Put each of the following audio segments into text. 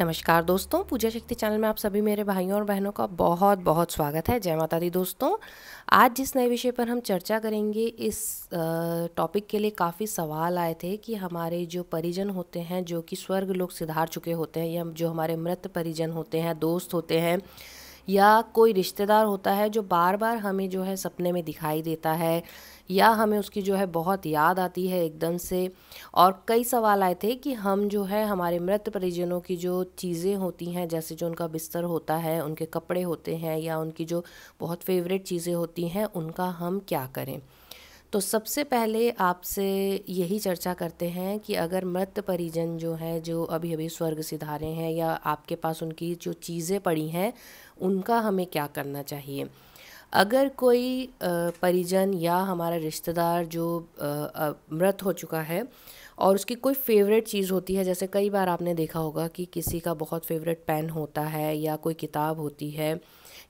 नमस्कार दोस्तों पूजा शक्ति चैनल में आप सभी मेरे भाइयों और बहनों का बहुत बहुत स्वागत है जय माता दी दोस्तों आज जिस नए विषय पर हम चर्चा करेंगे इस टॉपिक के लिए काफ़ी सवाल आए थे कि हमारे जो परिजन होते हैं जो कि स्वर्ग लोग सिधार चुके होते हैं या जो हमारे मृत परिजन होते हैं दोस्त होते हैं या कोई रिश्तेदार होता है जो बार बार हमें जो है सपने में दिखाई देता है या हमें उसकी जो है बहुत याद आती है एकदम से और कई सवाल आए थे कि हम जो है हमारे मृत परिजनों की जो चीज़ें होती हैं जैसे जो उनका बिस्तर होता है उनके कपड़े होते हैं या उनकी जो बहुत फेवरेट चीज़ें होती हैं उनका हम क्या करें तो सबसे पहले आपसे यही चर्चा करते हैं कि अगर मृत परिजन जो है जो अभी अभी स्वर्ग सिधारे हैं या आपके पास उनकी जो चीज़ें पड़ी हैं उनका हमें क्या करना चाहिए अगर कोई परिजन या हमारा रिश्तेदार जो मृत हो चुका है और उसकी कोई फेवरेट चीज़ होती है जैसे कई बार आपने देखा होगा कि किसी का बहुत फेवरेट पेन होता है या कोई किताब होती है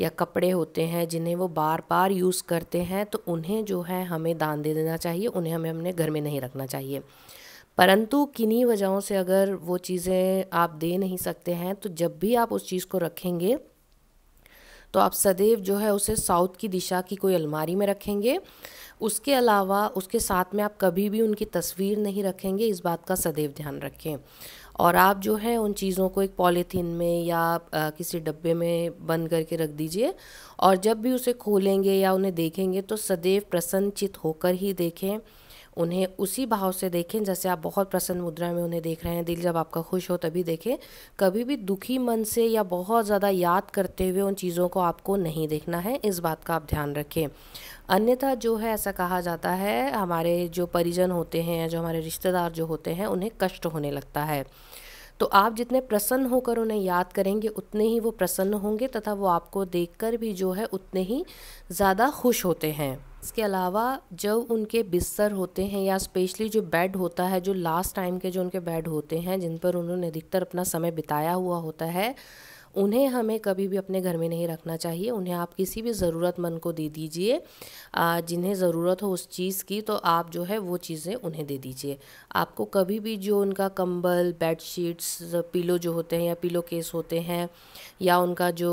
या कपड़े होते हैं जिन्हें वो बार बार यूज़ करते हैं तो उन्हें जो है हमें दान दे देना चाहिए उन्हें हमें अपने घर में नहीं रखना चाहिए परंतु किन्हीं वजहों से अगर वो चीज़ें आप दे नहीं सकते हैं तो जब भी आप उस चीज़ को रखेंगे तो आप सदैव जो है उसे साउथ की दिशा की कोई अलमारी में रखेंगे उसके अलावा उसके साथ में आप कभी भी उनकी तस्वीर नहीं रखेंगे इस बात का सदैव ध्यान रखें और आप जो है उन चीज़ों को एक पॉलीथीन में या आ, किसी डब्बे में बंद करके रख दीजिए और जब भी उसे खोलेंगे या उन्हें देखेंगे तो सदैव प्रसन्नचित होकर ही देखें उन्हें उसी भाव से देखें जैसे आप बहुत प्रसन्न मुद्रा में उन्हें देख रहे हैं दिल जब आपका खुश हो तभी देखें कभी भी दुखी मन से या बहुत ज़्यादा याद करते हुए उन चीज़ों को आपको नहीं देखना है इस बात का आप ध्यान रखें अन्यथा जो है ऐसा कहा जाता है हमारे जो परिजन होते हैं जो हमारे रिश्तेदार जो होते हैं उन्हें कष्ट होने लगता है तो आप जितने प्रसन्न होकर उन्हें याद करेंगे उतने ही वो प्रसन्न होंगे तथा वो आपको देखकर भी जो है उतने ही ज़्यादा खुश होते हैं इसके अलावा जब उनके बिस्तर होते हैं या स्पेशली जो बेड होता है जो लास्ट टाइम के जो उनके बेड होते हैं जिन पर उन्होंने अधिकतर अपना समय बिताया हुआ होता है उन्हें हमें कभी भी अपने घर में नहीं रखना चाहिए उन्हें आप किसी भी ज़रूरतमंद को दे दीजिए जिन्हें ज़रूरत हो उस चीज़ की तो आप जो है वो चीज़ें उन्हें दे दीजिए आपको कभी भी जो उनका कंबल बेड शीट्स पिलो जो होते हैं या पिलो केस होते हैं या उनका जो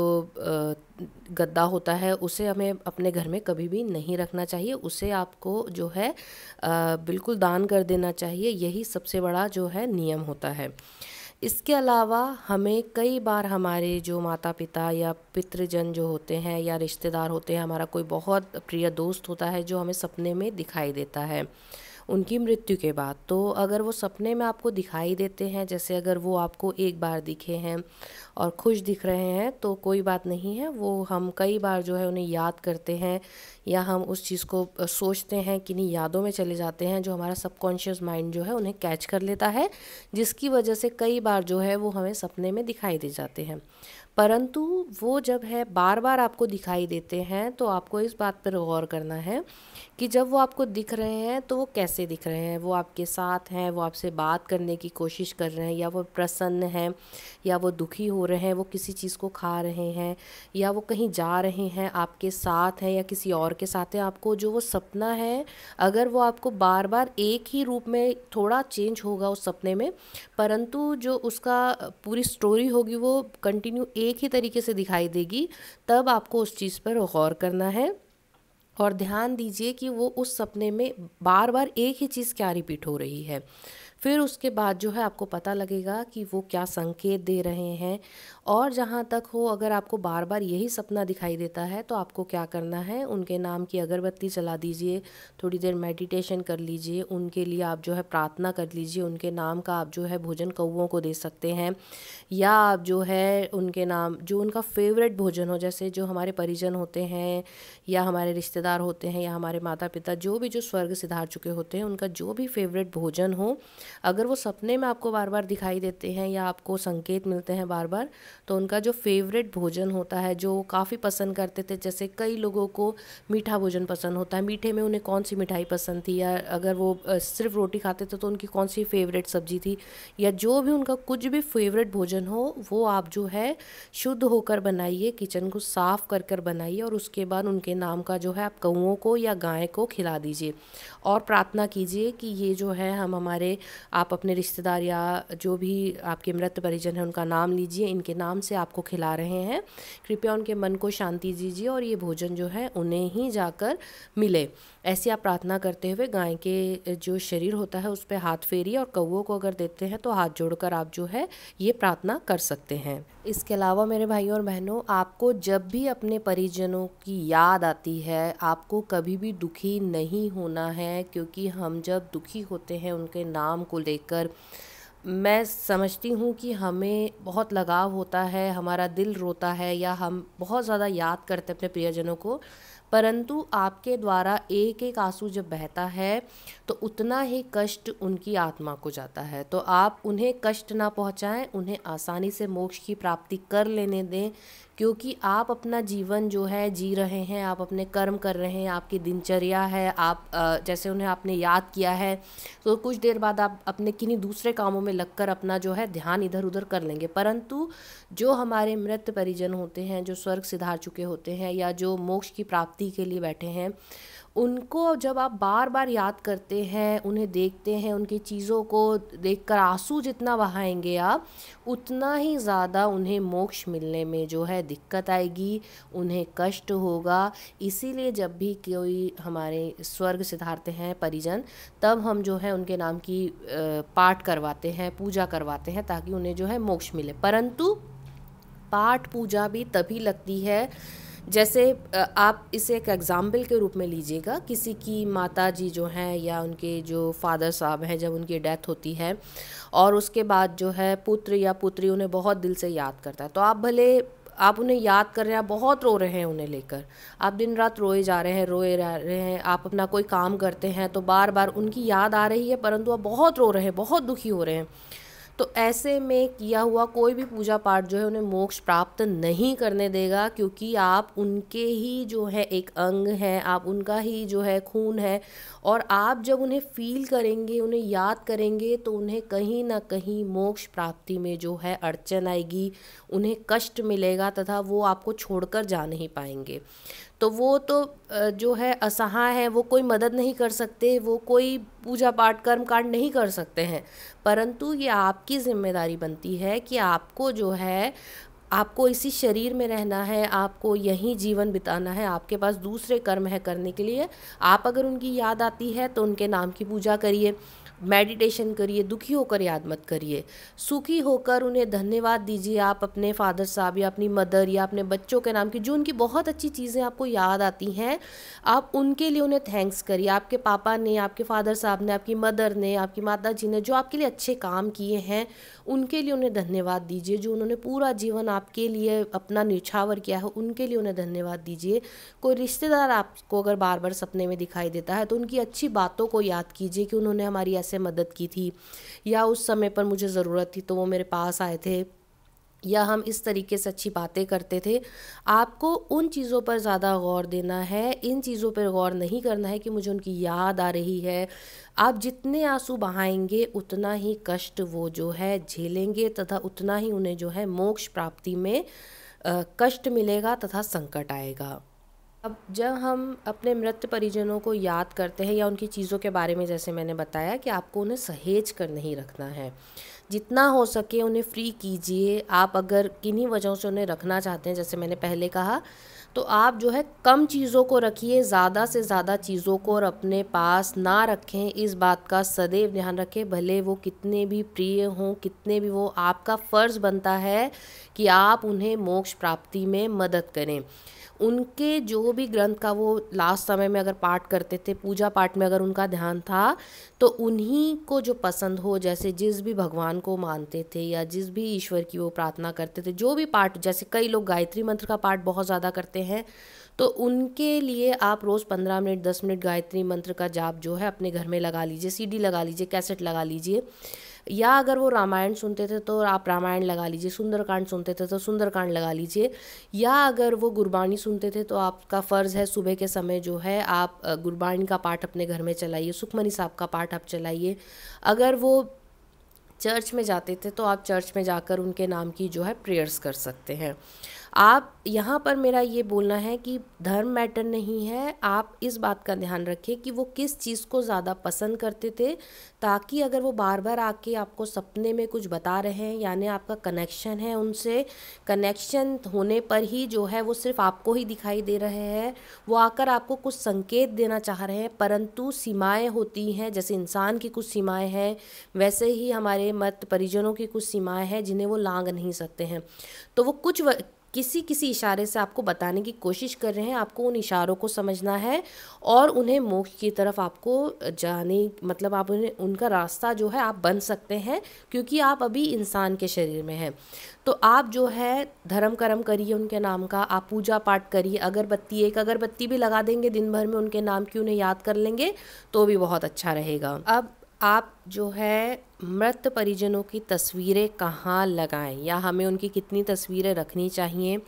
गद्दा होता है उसे हमें अपने घर में कभी भी नहीं रखना चाहिए उसे आपको जो है बिल्कुल दान कर देना चाहिए यही सबसे बड़ा जो है नियम होता है इसके अलावा हमें कई बार हमारे जो माता पिता या पितृजन जो होते हैं या रिश्तेदार होते हैं हमारा कोई बहुत प्रिय दोस्त होता है जो हमें सपने में दिखाई देता है उनकी मृत्यु के बाद तो अगर वो सपने में आपको दिखाई देते हैं जैसे अगर वो आपको एक बार दिखे हैं और खुश दिख रहे हैं तो कोई बात नहीं है वो हम कई बार जो है उन्हें याद करते हैं या हम उस चीज़ को सोचते हैं किन्हीं यादों में चले जाते हैं जो हमारा सबकॉन्शियस माइंड जो है उन्हें कैच कर लेता है जिसकी वजह से कई बार जो है वो हमें सपने में दिखाई दे जाते हैं परंतु वो जब है बार बार आपको दिखाई देते हैं तो आपको इस बात पर गौर करना है कि जब वो आपको दिख रहे हैं तो वो कैसे दिख रहे हैं वो आपके साथ हैं वो आपसे बात करने की कोशिश कर रहे हैं या वो प्रसन्न हैं या वो दुखी हो रहे हैं वो किसी चीज़ को खा रहे हैं या वो कहीं जा रहे हैं आपके साथ हैं या किसी और के साथ हैं आपको जो वो सपना है अगर वो आपको बार बार एक ही रूप में थोड़ा चेंज होगा उस सपने में परंतु जो उसका पूरी स्टोरी होगी वो कंटिन्यू एक ही तरीके से दिखाई देगी तब आपको उस चीज़ पर गौर करना है और ध्यान दीजिए कि वो उस सपने में बार बार एक ही चीज़ क्या रिपीट हो रही है फिर उसके बाद जो है आपको पता लगेगा कि वो क्या संकेत दे रहे हैं और जहाँ तक हो अगर आपको बार बार यही सपना दिखाई देता है तो आपको क्या करना है उनके नाम की अगरबत्ती चला दीजिए थोड़ी देर मेडिटेशन कर लीजिए उनके लिए आप जो है प्रार्थना कर लीजिए उनके नाम का आप जो है भोजन कौओं को दे सकते हैं या आप जो है उनके नाम जो उनका फेवरेट भोजन हो जैसे जो हमारे परिजन होते हैं या हमारे रिश्तेदार होते हैं या हमारे माता पिता जो भी जो स्वर्ग सिधार चुके होते हैं उनका जो भी फेवरेट भोजन हो अगर वो सपने में आपको बार बार दिखाई देते हैं या आपको संकेत मिलते हैं बार बार तो उनका जो फेवरेट भोजन होता है जो काफ़ी पसंद करते थे जैसे कई लोगों को मीठा भोजन पसंद होता है मीठे में उन्हें कौन सी मिठाई पसंद थी या अगर वो सिर्फ रोटी खाते थे तो उनकी कौन सी फेवरेट सब्जी थी या जो भी उनका कुछ भी फेवरेट भोजन हो वो आप जो है शुद्ध होकर बनाइए किचन को साफ़ कर कर बनाइए और उसके बाद उनके नाम का जो है आप कौओं को या गाय को खिला दीजिए और प्रार्थना कीजिए कि ये जो है हम हमारे आप अपने रिश्तेदार या जो भी आपके मृत परिजन हैं उनका नाम लीजिए इनके नाम से आपको खिला रहे हैं कृपया उनके मन को शांति दीजिए और ये भोजन जो है उन्हें ही जाकर मिले ऐसी आप प्रार्थना करते हुए गाय के जो शरीर होता है उस पर हाथ फेरिए और कौओं को अगर देते हैं तो हाथ जोड़कर आप जो है ये प्रार्थना कर सकते हैं इसके अलावा मेरे भाइयों और बहनों आपको जब भी अपने परिजनों की याद आती है आपको कभी भी दुखी नहीं होना है क्योंकि हम जब दुखी होते हैं उनके नाम को लेकर मैं समझती हूँ कि हमें बहुत लगाव होता है हमारा दिल रोता है या हम बहुत ज़्यादा याद करते हैं अपने प्रियजनों को परंतु आपके द्वारा एक एक आंसू जब बहता है तो उतना ही कष्ट उनकी आत्मा को जाता है तो आप उन्हें कष्ट ना पहुंचाएं उन्हें आसानी से मोक्ष की प्राप्ति कर लेने दें क्योंकि आप अपना जीवन जो है जी रहे हैं आप अपने कर्म कर रहे हैं आपकी दिनचर्या है आप जैसे उन्हें आपने याद किया है तो कुछ देर बाद आप अपने किन्हीं दूसरे कामों में लगकर अपना जो है ध्यान इधर उधर कर लेंगे परंतु जो हमारे मृत परिजन होते हैं जो स्वर्ग सिधार चुके होते हैं या जो मोक्ष की प्राप्ति के लिए बैठे हैं उनको जब आप बार बार याद करते हैं उन्हें देखते हैं उनकी चीज़ों को देखकर आंसू जितना बहाएंगे आप उतना ही ज़्यादा उन्हें मोक्ष मिलने में जो है दिक्कत आएगी उन्हें कष्ट होगा इसीलिए जब भी कोई हमारे स्वर्ग सिधारते हैं परिजन तब हम जो है उनके नाम की पाठ करवाते हैं पूजा करवाते हैं ताकि उन्हें जो है मोक्ष मिले परंतु पाठ पूजा भी तभी लगती है जैसे आप इसे एक एग्ज़ाम्पल के रूप में लीजिएगा किसी की माता जी जो हैं या उनके जो फादर साहब हैं जब उनकी डेथ होती है और उसके बाद जो है पुत्र या पुत्री उन्हें बहुत दिल से याद करता है तो आप भले आप उन्हें याद कर रहे हैं आप बहुत रो रहे हैं उन्हें लेकर आप दिन रात रोए जा रहे हैं रोए जा रहे हैं आप अपना कोई काम करते हैं तो बार बार उनकी याद आ रही है परंतु आप बहुत रो रहे हैं बहुत दुखी हो रहे हैं तो ऐसे में किया हुआ कोई भी पूजा पाठ जो है उन्हें मोक्ष प्राप्त नहीं करने देगा क्योंकि आप उनके ही जो है एक अंग हैं आप उनका ही जो है खून है और आप जब उन्हें फील करेंगे उन्हें याद करेंगे तो उन्हें कहीं ना कहीं मोक्ष प्राप्ति में जो है अड़चन आएगी उन्हें कष्ट मिलेगा तथा वो आपको छोड़कर जा नहीं पाएंगे तो वो तो जो है असहाय हैं वो कोई मदद नहीं कर सकते वो कोई पूजा पाठ कर्म कांड नहीं कर सकते हैं परंतु ये आपकी जिम्मेदारी बनती है कि आपको जो है आपको इसी शरीर में रहना है आपको यहीं जीवन बिताना है आपके पास दूसरे कर्म है करने के लिए आप अगर उनकी याद आती है तो उनके नाम की पूजा करिए मेडिटेशन करिए दुखी होकर याद मत करिए सुखी होकर उन्हें धन्यवाद दीजिए आप अपने फादर साहब या अपनी मदर या अपने बच्चों के नाम की जो उनकी बहुत अच्छी चीज़ें आपको याद आती हैं आप उनके लिए उन्हें थैंक्स करिए आपके पापा ने आपके फादर साहब ने आपकी मदर ने आपकी माता जी ने जो आपके लिए अच्छे काम किए हैं उनके लिए उन्हें धन्यवाद दीजिए जो उन्होंने पूरा जीवन आपके लिए अपना निछावर किया है उनके लिए उन्हें धन्यवाद दीजिए कोई रिश्तेदार आपको अगर बार बार सपने में दिखाई देता है तो उनकी अच्छी बातों को याद कीजिए कि उन्होंने हमारी कैसे मदद की थी या उस समय पर मुझे ज़रूरत थी तो वो मेरे पास आए थे या हम इस तरीके से अच्छी बातें करते थे आपको उन चीज़ों पर ज़्यादा गौर देना है इन चीज़ों पर गौर नहीं करना है कि मुझे उनकी याद आ रही है आप जितने आंसू बहाएंगे उतना ही कष्ट वो जो है झेलेंगे तथा उतना ही उन्हें जो है मोक्ष प्राप्ति में कष्ट मिलेगा तथा संकट आएगा अब जब हम अपने मृत परिजनों को याद करते हैं या उनकी चीज़ों के बारे में जैसे मैंने बताया कि आपको उन्हें सहेज कर नहीं रखना है जितना हो सके उन्हें फ्री कीजिए आप अगर किन्हीं वजहों से उन्हें रखना चाहते हैं जैसे मैंने पहले कहा तो आप जो है कम चीज़ों को रखिए ज़्यादा से ज़्यादा चीज़ों को और अपने पास ना रखें इस बात का सदैव ध्यान रखें भले वो कितने भी प्रिय हों कितने भी वो आपका फ़र्ज़ बनता है कि आप उन्हें मोक्ष प्राप्ति में मदद करें उनके जो भी ग्रंथ का वो लास्ट समय में अगर पाठ करते थे पूजा पाठ में अगर उनका ध्यान था तो उन्हीं को जो पसंद हो जैसे जिस भी भगवान को मानते थे या जिस भी ईश्वर की वो प्रार्थना करते थे जो भी पाठ जैसे कई लोग गायत्री मंत्र का पाठ बहुत ज़्यादा करते हैं तो उनके लिए आप रोज़ पंद्रह मिनट दस मिनट गायत्री मंत्र का जाप जो है अपने घर में लगा लीजिए सीडी लगा लीजिए कैसेट लगा लीजिए या अगर वो रामायण सुनते थे तो आप रामायण लगा लीजिए सुंदरकांड सुनते थे तो सुंदरकांड लगा लीजिए या अगर वो गुरबाणी सुनते थे तो आपका फ़र्ज़ है सुबह के समय जो है आप गुरबाणी का पाठ अपने घर में चलाइए सुखमनी साहब का पाठ आप चलाइए अगर वो चर्च में जाते थे तो आप चर्च में जाकर उनके नाम की जो है प्रेयर्स कर सकते हैं आप यहाँ पर मेरा ये बोलना है कि धर्म मैटर नहीं है आप इस बात का ध्यान रखें कि वो किस चीज़ को ज़्यादा पसंद करते थे ताकि अगर वो बार बार आके आपको सपने में कुछ बता रहे हैं यानी आपका कनेक्शन है उनसे कनेक्शन होने पर ही जो है वो सिर्फ आपको ही दिखाई दे रहे हैं वो आकर आपको कुछ संकेत देना चाह रहे हैं परंतु सीमाएँ होती हैं जैसे इंसान की कुछ सीमाएँ हैं वैसे ही हमारे मत परिजनों की कुछ सीमाएँ हैं जिन्हें वो लांग नहीं सकते हैं तो वो कुछ किसी किसी इशारे से आपको बताने की कोशिश कर रहे हैं आपको उन इशारों को समझना है और उन्हें मोक्ष की तरफ आपको जाने मतलब आप उन्हें उनका रास्ता जो है आप बन सकते हैं क्योंकि आप अभी इंसान के शरीर में हैं तो आप जो है धर्म कर्म करिए उनके नाम का आप पूजा पाठ करिए अगरबत्ती एक अगरबत्ती भी लगा देंगे दिन भर में उनके नाम की उन्हें याद कर लेंगे तो भी बहुत अच्छा रहेगा अब आप जो है मृत परिजनों की तस्वीरें कहाँ लगाएं या हमें उनकी कितनी तस्वीरें रखनी चाहिए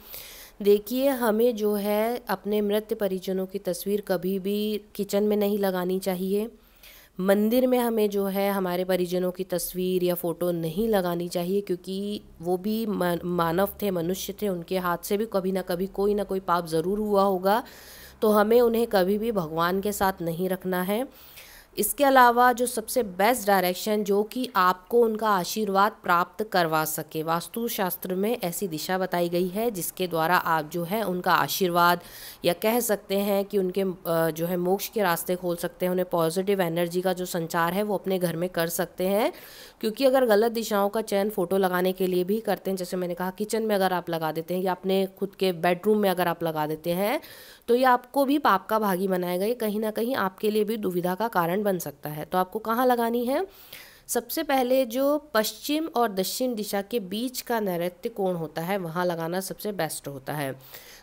देखिए हमें जो है अपने मृत परिजनों की तस्वीर कभी भी किचन में नहीं लगानी चाहिए मंदिर में हमें जो है हमारे परिजनों की तस्वीर या फ़ोटो नहीं लगानी चाहिए क्योंकि वो भी मानव थे मनुष्य थे उनके हाथ से भी कभी ना कभी कोई ना कोई पाप ज़रूर हुआ होगा तो हमें उन्हें कभी भी भगवान के साथ नहीं रखना है इसके अलावा जो सबसे बेस्ट डायरेक्शन जो कि आपको उनका आशीर्वाद प्राप्त करवा सके वास्तुशास्त्र में ऐसी दिशा बताई गई है जिसके द्वारा आप जो है उनका आशीर्वाद या कह सकते हैं कि उनके जो है मोक्ष के रास्ते खोल सकते हैं उन्हें पॉजिटिव एनर्जी का जो संचार है वो अपने घर में कर सकते हैं क्योंकि अगर गलत दिशाओं का चयन फ़ोटो लगाने के लिए भी करते हैं जैसे मैंने कहा किचन में अगर आप लगा देते हैं या अपने खुद के बेडरूम में अगर आप लगा देते हैं तो ये आपको भी पाप का भागी बनाएगा ये कहीं ना कहीं आपके लिए भी दुविधा का कारण बन सकता है तो आपको कहाँ लगानी है सबसे पहले जो पश्चिम और दक्षिण दिशा के बीच का नैत्य कोण होता है वहाँ लगाना सबसे बेस्ट होता है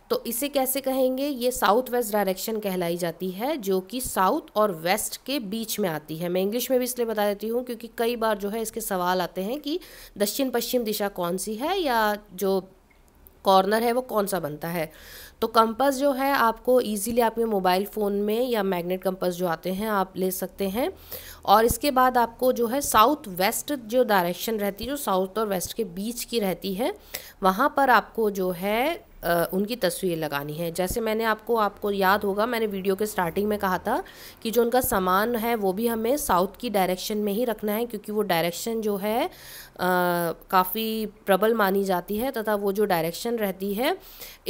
तो इसे कैसे कहेंगे ये साउथ वेस्ट डायरेक्शन कहलाई जाती है जो कि साउथ और वेस्ट के बीच में आती है मैं इंग्लिश में भी इसलिए बता देती हूँ क्योंकि कई बार जो है इसके सवाल आते हैं कि दक्षिण पश्चिम दिशा कौन सी है या जो कॉर्नर है वो कौन सा बनता है तो कंपस जो है आपको इजीली आपके मोबाइल फ़ोन में या मैग्नेट कंपस जो आते हैं आप ले सकते हैं और इसके बाद आपको जो है साउथ वेस्ट जो डायरेक्शन रहती है जो साउथ और वेस्ट के बीच की रहती है वहाँ पर आपको जो है उनकी तस्वीर लगानी है जैसे मैंने आपको आपको याद होगा मैंने वीडियो के स्टार्टिंग में कहा था कि जो उनका सामान है वो भी हमें साउथ की डायरेक्शन में ही रखना है क्योंकि वो डायरेक्शन जो है काफ़ी प्रबल मानी जाती है तथा वो जो डायरेक्शन रहती है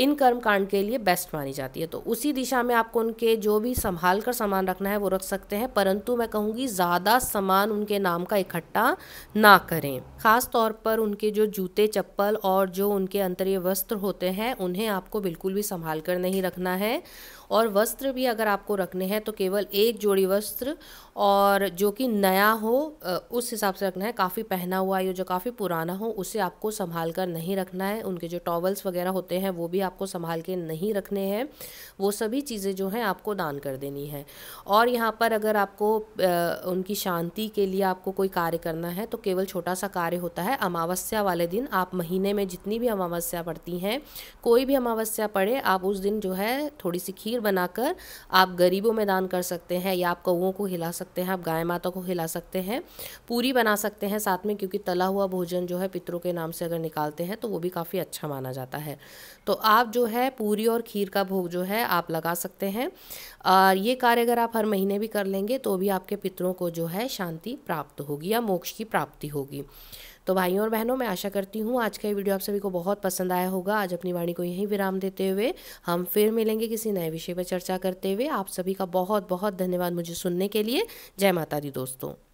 इन कर्मकांड के लिए बेस्ट मानी जाती है तो उसी दिशा में आपको उनके जो भी संभाल कर सामान रखना है वो रख सकते हैं परंतु मैं कहूँगी ज़्यादा सामान उनके नाम का इकट्ठा ना करें ख़ास तौर पर उनके जो जूते चप्पल और जो उनके अंतरीय वस्त्र होते हैं उन्हें आपको बिल्कुल भी संभाल कर नहीं रखना है और वस्त्र भी अगर आपको रखने हैं तो केवल एक जोड़ी वस्त्र और जो कि नया हो उस हिसाब से रखना है काफ़ी पहना हुआ या जो काफ़ी पुराना हो उसे आपको संभाल कर नहीं रखना है उनके जो टॉवल्स वगैरह होते हैं वो भी आपको संभाल के नहीं रखने हैं वो सभी चीज़ें जो हैं आपको दान कर देनी है और यहाँ पर अगर आपको उनकी शांति के लिए आपको कोई कार्य करना है तो केवल छोटा सा कार्य होता है अमावस्या वाले दिन आप महीने में जितनी भी अमावस्या पड़ती हैं कोई भी अमावस्या पड़े आप उस दिन जो है थोड़ी सी खीर शरीर बनाकर आप गरीबों में दान कर सकते हैं या आप कौओं को हिला सकते हैं आप गाय माता को हिला सकते हैं पूरी बना सकते हैं साथ में क्योंकि तला हुआ भोजन जो है पितरों के नाम से अगर निकालते हैं तो वो भी काफ़ी अच्छा माना जाता है तो आप जो है पूरी और खीर का भोग जो है आप लगा सकते हैं और ये कार्य अगर आप हर महीने भी कर लेंगे तो भी आपके पितरों को जो है शांति प्राप्त होगी या मोक्ष की प्राप्ति होगी तो भाइयों और बहनों मैं आशा करती हूँ आज का ये वीडियो आप सभी को बहुत पसंद आया होगा आज अपनी वाणी को यहीं विराम देते हुए हम फिर मिलेंगे किसी नए विषय पर चर्चा करते हुए आप सभी का बहुत बहुत धन्यवाद मुझे सुनने के लिए जय माता दी दोस्तों